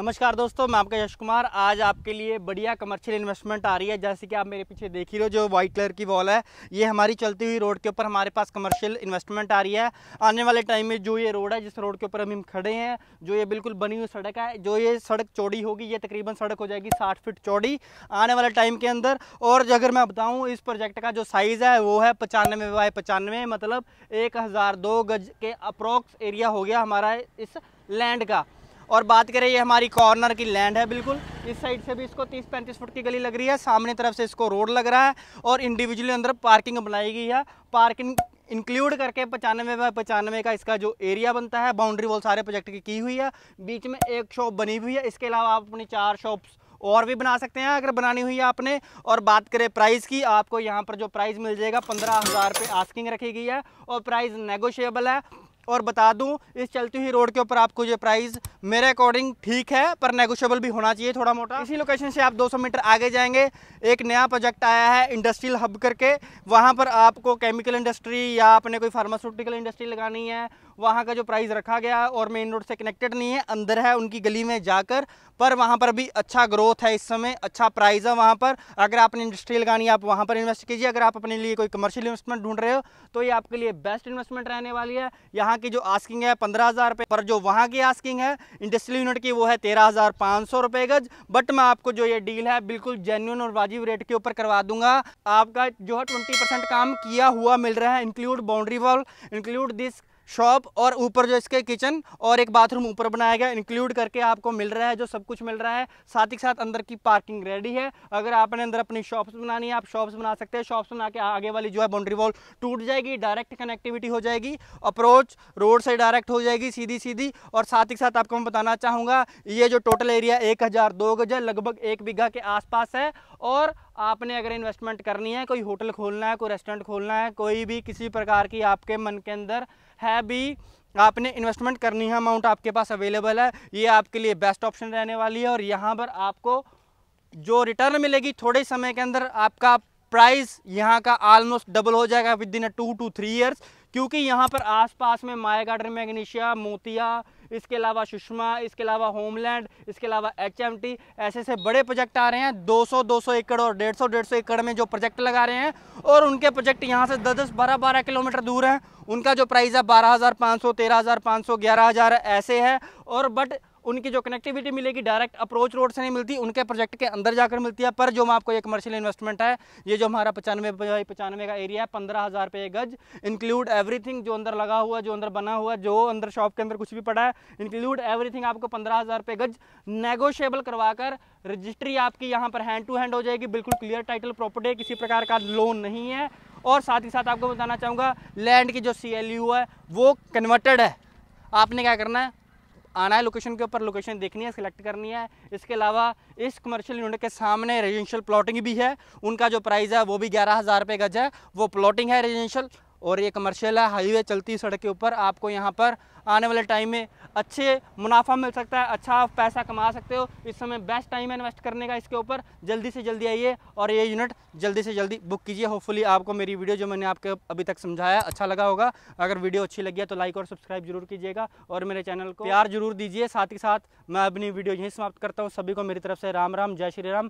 नमस्कार दोस्तों मैं आपका यश कुमार आज आपके लिए बढ़िया कमर्शियल इन्वेस्टमेंट आ रही है जैसे कि आप मेरे पीछे देख ही रहे हो जो व्हाइट कलर की वॉल है ये हमारी चलती हुई रोड के ऊपर हमारे पास कमर्शियल इन्वेस्टमेंट आ रही है आने वाले टाइम में जो ये रोड है जिस रोड के ऊपर हम खड़े हैं जो ये बिल्कुल बनी हुई सड़क है जो ये सड़क चौड़ी होगी ये तकरीबन सड़क हो जाएगी साठ फिट चौड़ी आने वाले टाइम के अंदर और अगर मैं बताऊँ इस प्रोजेक्ट का जो साइज़ है वो है पचानवे बाय पचानवे मतलब एक गज के अप्रॉक्स एरिया हो गया हमारा इस लैंड का और बात करें ये हमारी कॉर्नर की लैंड है बिल्कुल इस साइड से भी इसको 30-35 फुट की गली लग रही है सामने तरफ से इसको रोड लग रहा है और इंडिविजुअली अंदर पार्किंग बनाई गई है पार्किंग इंक्लूड करके पचानवे बाय पचानवे का इसका जो एरिया बनता है बाउंड्री वॉल सारे प्रोजेक्ट की की हुई है बीच में एक शॉप बनी हुई है इसके अलावा आप अपनी चार शॉप्स और भी बना सकते हैं अगर बनानी हुई है आपने और बात करें प्राइस की आपको यहाँ पर जो प्राइस मिल जाएगा पंद्रह हज़ार रुपये आस्किंग रखी गई है और प्राइस नेगोशिएबल है और बता दूं इस चलती हुई रोड के ऊपर आपको ये प्राइस मेरे अकॉर्डिंग ठीक है पर नेगोशियबल भी होना चाहिए थोड़ा मोटा इसी लोकेशन से आप 200 मीटर आगे जाएंगे एक नया प्रोजेक्ट आया है इंडस्ट्रियल हब करके वहाँ पर आपको केमिकल इंडस्ट्री या अपने कोई फार्मास्यूटिकल इंडस्ट्री लगानी है वहाँ का जो प्राइस रखा गया है और मेन रोड से कनेक्टेड नहीं है अंदर है उनकी गली में जाकर पर वहाँ पर भी अच्छा ग्रोथ है इस समय अच्छा प्राइस है वहाँ पर अगर आपने इंडस्ट्रियल गानी आप वहाँ पर इन्वेस्ट कीजिए अगर आप अपने लिए कोई कमर्शियल इन्वेस्टमेंट ढूंढ रहे हो तो ये आपके लिए बेस्ट इन्वेस्टमेंट रहने वाली है यहाँ की जो आस्किंग है पंद्रह हज़ार पर जो वहाँ की आस्किंग है इंडस्ट्रियल यूनिट की वो है तेरह हज़ार पाँच सौ रुपये गज बट मैं आपको जो ये डील है बिल्कुल जेन्यून और वाजिब रेट के ऊपर करवा दूंगा आपका जो है ट्वेंटी परसेंट काम किया हुआ मिल रहा है include boundary wall include this shop और ऊपर जो इसके किचन और एक बाथरूम ऊपर बनाया गया इंक्लूड करके आपको मिल रहा है जो सब कुछ मिल रहा है साथ ही साथ अंदर की पार्किंग रेडी है अगर आपने अंदर अपनी शॉप्स बनानी है आप शॉप्स बना सकते हैं शॉप्स बना के आगे वाली जो है बाउंड्री वॉल टूट जाएगी डायरेक्ट कनेक्टिविटी हो जाएगी अप्रोच रोड से डायरेक्ट हो जाएगी सीधी सीधी और साथ ही साथ आपको मैं बताना चाहूँगा ये जो टोटल एरिया एक हज़ार दो गज है लगभग एक बीघा के आसपास है और आपने अगर इन्वेस्टमेंट करनी है कोई होटल खोलना है कोई रेस्टोरेंट खोलना है कोई भी किसी प्रकार की आपके मन के अंदर है भी आपने इन्वेस्टमेंट करनी है अमाउंट आपके पास अवेलेबल है ये आपके लिए बेस्ट ऑप्शन रहने वाली है और यहाँ पर आपको जो रिटर्न मिलेगी थोड़े समय के अंदर आपका प्राइस यहाँ का ऑलमोस्ट डबल हो जाएगा within a two two three years क्योंकि यहाँ पर आसपास में माया गार्डन मैग्नीशिया मोतिया इसके अलावा सुषमा इसके अलावा होमलैंड इसके अलावा एचएमटी ऐसे ऐसे बड़े प्रोजेक्ट आ रहे हैं 200 200 एकड़ और 150 150 एकड़ में जो प्रोजेक्ट लगा रहे हैं और उनके प्रोजेक्ट यहाँ से दस दस बारह बारह किलोमीटर दूर हैं उनका जो प्राइस है बारह हज़ार पाँच सौ तेरह हज़ार पाँच सौ ग्यारह हज़ार ऐसे है और बट उनकी जो कनेक्टिविटी मिलेगी डायरेक्ट अप्रोच रोड से नहीं मिलती उनके प्रोजेक्ट के अंदर जाकर मिलती है पर जो मैं आपको ये कमर्शियल इन्वेस्टमेंट है ये जो हमारा पचानवे बाई पचानवे का एरिया है पंद्रह हज़ार रुपये गज इंक्लूड एवरीथिंग जो अंदर लगा हुआ जो अंदर बना हुआ जो अंदर शॉप के अंदर कुछ भी पड़ा है इंक्लूड एवरीथिंग आपको पंद्रह हज़ार रुपये गज नेगोशिएबल करवा कर रजिस्ट्री आपकी यहाँ पर हैंड टू हैंड हो जाएगी बिल्कुल क्लियर टाइटल प्रॉपर्टी किसी प्रकार का लोन नहीं है और साथ ही साथ आपको बताना चाहूँगा लैंड की जो सी है वो कन्वर्टेड है आपने क्या करना है आना है लोकेशन के ऊपर लोकेशन देखनी है सिलेक्ट करनी है इसके अलावा इस कमर्शियल यूनिट के सामने रेजिडेंशियल प्लॉटिंग भी है उनका जो प्राइस है वो भी ग्यारह हज़ार रुपये गज है वो प्लॉटिंग है रेजिडेंशियल और ये कमर्शियल है हाईवे चलती सड़क के ऊपर आपको यहाँ पर आने वाले टाइम में अच्छे मुनाफा मिल सकता है अच्छा आप पैसा कमा सकते हो इस समय बेस्ट टाइम है इन्वेस्ट करने का इसके ऊपर जल्दी से जल्दी आइए और ये यूनिट जल्दी से जल्दी बुक कीजिए होपफुली आपको मेरी वीडियो जो मैंने आपके अभी तक समझाया अच्छा लगा होगा अगर वीडियो अच्छी लगी है तो लाइक और सब्सक्राइब जरूर कीजिएगा और मेरे चैनल को प्यार जरूर दीजिए साथ ही साथ मैं अपनी वीडियो यहीं समाप्त करता हूँ सभी को मेरी तरफ से राम राम जय श्री राम